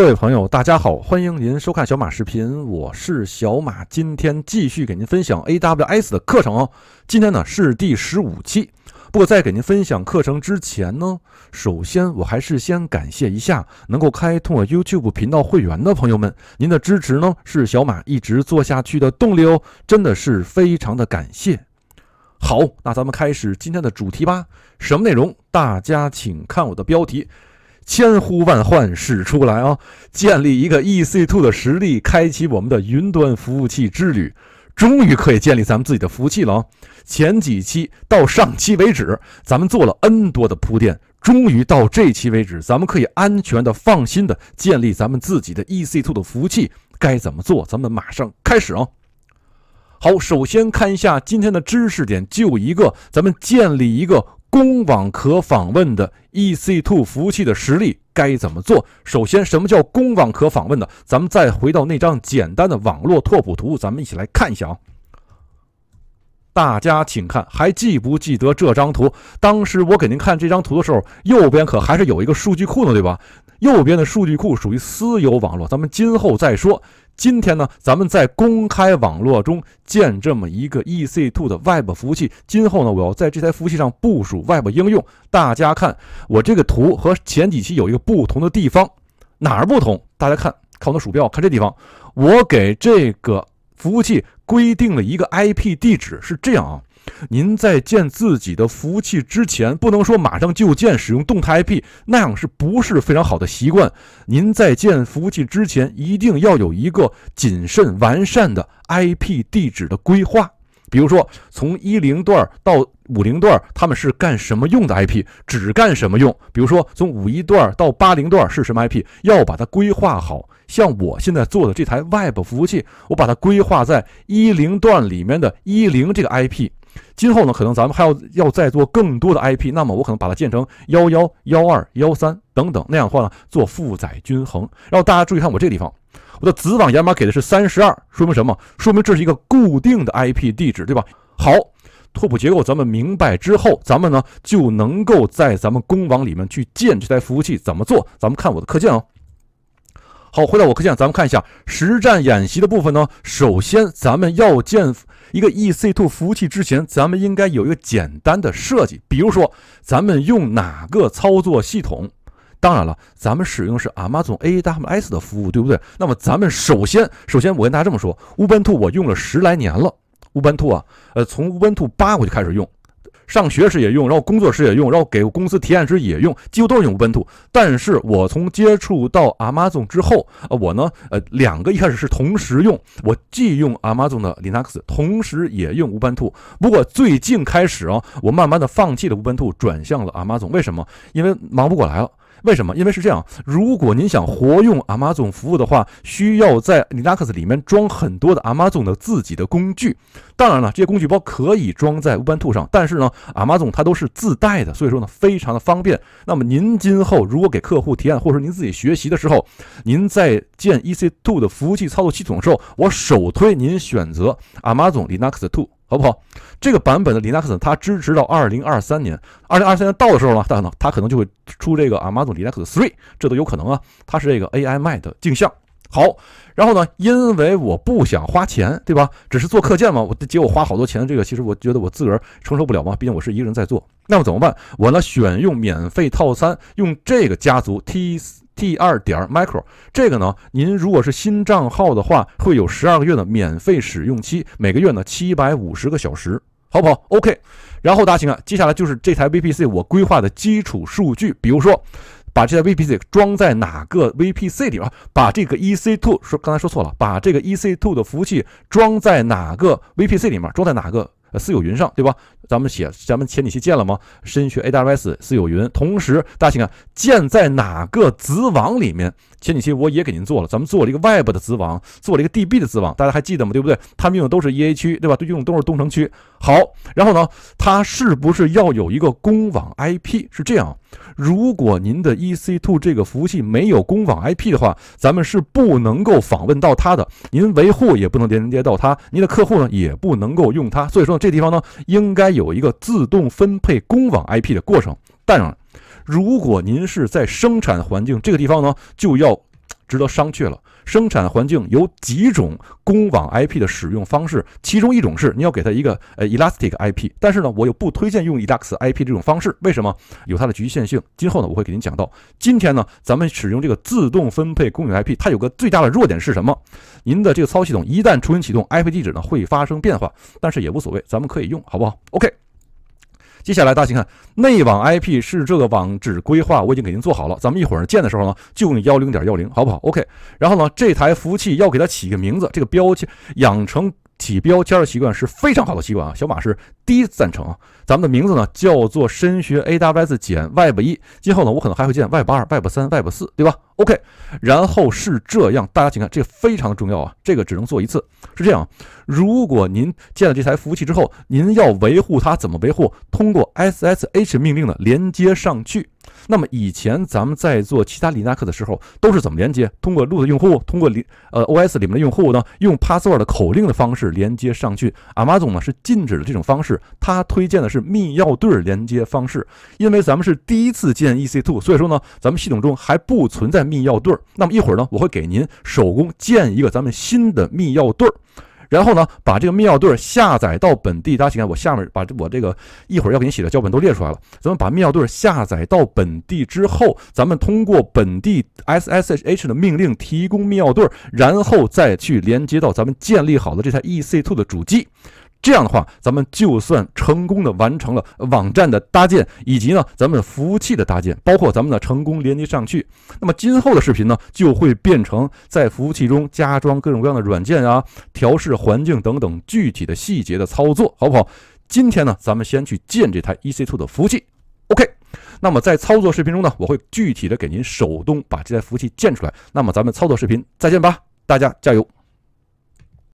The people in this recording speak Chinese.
各位朋友，大家好，欢迎您收看小马视频，我是小马，今天继续给您分享 AWS 的课程哦。今天呢是第十五期，不过在给您分享课程之前呢，首先我还是先感谢一下能够开通我 YouTube 频道会员的朋友们，您的支持呢是小马一直做下去的动力哦，真的是非常的感谢。好，那咱们开始今天的主题吧，什么内容？大家请看我的标题。千呼万唤始出来啊！建立一个 EC2 的实力，开启我们的云端服务器之旅。终于可以建立咱们自己的服务器了啊！前几期到上期为止，咱们做了 N 多的铺垫，终于到这期为止，咱们可以安全的、放心的建立咱们自己的 EC2 的服务器。该怎么做？咱们马上开始啊！好，首先看一下今天的知识点，就一个，咱们建立一个。公网可访问的 EC2 服务器的实力该怎么做？首先，什么叫公网可访问的？咱们再回到那张简单的网络拓扑图，咱们一起来看一下啊。大家请看，还记不记得这张图？当时我给您看这张图的时候，右边可还是有一个数据库呢，对吧？右边的数据库属于私有网络，咱们今后再说。今天呢，咱们在公开网络中建这么一个 EC2 的 Web 服务器。今后呢，我要在这台服务器上部署 Web 应用。大家看，我这个图和前几期有一个不同的地方，哪儿不同？大家看看我的鼠标，看这地方，我给这个。服务器规定了一个 IP 地址，是这样啊。您在建自己的服务器之前，不能说马上就建使用动态 IP，那样是不是非常好的习惯？您在建服务器之前，一定要有一个谨慎完善的 IP 地址的规划，比如说从一零段到。五零段他们是干什么用的？IP 只干什么用？比如说，从五一段到八零段是什么 IP？要把它规划。好像我现在做的这台 Web 服务器，我把它规划在一零段里面的一零这个 IP。今后呢，可能咱们还要要再做更多的 IP。那么，我可能把它建成幺幺幺二幺三等等那样的话呢，做负载均衡。然后大家注意看我这地方，我的子网掩码给的是三十二，说明什么？说明这是一个固定的 IP 地址，对吧？好。拓扑结构，咱们明白之后，咱们呢就能够在咱们公网里面去建这台服务器，怎么做？咱们看我的课件哦。好，回到我课件，咱们看一下实战演习的部分呢。首先，咱们要建一个 EC2 服务器之前，咱们应该有一个简单的设计，比如说咱们用哪个操作系统。当然了，咱们使用是 Amazon AWS 的服务，对不对？那么咱们首先，首先我跟大家这么说，Ubuntu 我用了十来年了。Ubuntu 啊，呃，从 Ubuntu 八我就开始用，上学时也用，然后工作时也用，然后给公司提案时也用，几乎都是用 Ubuntu。但是我从接触到 Amazon 之后，呃，我呢，呃，两个一开始是同时用，我既用 Amazon 的 Linux，同时也用 Ubuntu。不过最近开始啊，我慢慢的放弃了 Ubuntu，转向了 Amazon。为什么？因为忙不过来了。为什么？因为是这样，如果您想活用 Amazon 服务的话，需要在 Linux 里面装很多的 Amazon 的自己的工具。当然了，这些工具包可以装在 Ubuntu 上，但是呢，Amazon 它都是自带的，所以说呢，非常的方便。那么您今后如果给客户提案或说您自己学习的时候，您在建 EC2 的服务器操作系统的时候，我首推您选择 Amazon Linux 2。好不好？这个版本的 Linux 它支持到二零二三年，二零二三年到的时候呢，大家呢它可能就会出这个 Amazon Linux Three，这都有可能啊。它是这个 AI 卖的镜像。好，然后呢，因为我不想花钱，对吧？只是做课件嘛，我结果花好多钱，这个其实我觉得我自个儿承受不了嘛，毕竟我是一个人在做。那么怎么办？我呢选用免费套餐，用这个家族 T。第二点儿，micro 这个呢，您如果是新账号的话，会有十二个月的免费使用期，每个月呢七百五十个小时，好不好？OK，然后大家请看，接下来就是这台 VPC 我规划的基础数据，比如说把这台 VPC 装在哪个 VPC 里啊？把这个 EC2 说刚才说错了，把这个 EC2 的服务器装在哪个 VPC 里面？装在哪个？呃，私有云上对吧？咱们写，咱们前几期建了吗？深学 AWS 私有云，同时大家请看，建在哪个子网里面？前几期我也给您做了，咱们做了一个 Web 的子网，做了一个 DB 的子网，大家还记得吗？对不对？他们用的都是 E A 区，对吧？都用的都是东城区。好，然后呢，它是不是要有一个公网 IP？是这样。如果您的 EC2 这个服务器没有公网 IP 的话，咱们是不能够访问到它的，您维护也不能连接到它，您的客户呢也不能够用它。所以说呢，这地方呢应该有一个自动分配公网 IP 的过程。当然，如果您是在生产环境这个地方呢，就要。值得商榷了。生产环境有几种公网 IP 的使用方式，其中一种是你要给它一个呃 elastic IP，但是呢，我又不推荐用 Elastic IP 这种方式，为什么？有它的局限性。今后呢，我会给您讲到。今天呢，咱们使用这个自动分配公有 IP，它有个最大的弱点是什么？您的这个操作系统一旦重新启动，IP 地址呢会发生变化，但是也无所谓，咱们可以用，好不好？OK。接下来大家看，内网 IP 是这个网址规划，我已经给您做好了。咱们一会儿建的时候呢，就幺零点幺零，好不好？OK。然后呢，这台服务器要给它起个名字，这个标签养成。起标签的习惯是非常好的习惯啊！小马是第一赞成。啊。咱们的名字呢叫做深学 AWS 减 Web 一。今后呢，我可能还会建 Web 二、Web 三、Web 四，对吧？OK，然后是这样，大家请看，这个非常的重要啊，这个只能做一次。是这样如果您建了这台服务器之后，您要维护它，怎么维护？通过 SSH 命令的连接上去。那么以前咱们在做其他 Linux 的时候都是怎么连接？通过路的用户，通过连，呃 O S 里面的用户呢，用 password 口令的方式连接上去。Amazon 呢是禁止了这种方式，它推荐的是密钥对连接方式。因为咱们是第一次建 E C two，所以说呢，咱们系统中还不存在密钥对。那么一会儿呢，我会给您手工建一个咱们新的密钥对。然后呢，把这个密钥对儿下载到本地。大家请看，我下面把我这个一会儿要给你写的脚本都列出来了。咱们把密钥对儿下载到本地之后，咱们通过本地 SSH 的命令提供密钥对儿，然后再去连接到咱们建立好的这台 EC2 的主机。这样的话，咱们就算成功的完成了网站的搭建，以及呢，咱们服务器的搭建，包括咱们的成功连接上去。那么今后的视频呢，就会变成在服务器中加装各种各样的软件啊、调试环境等等具体的细节的操作，好不好？今天呢，咱们先去建这台 EC2 的服务器。OK。那么在操作视频中呢，我会具体的给您手动把这台服务器建出来。那么咱们操作视频再见吧，大家加油！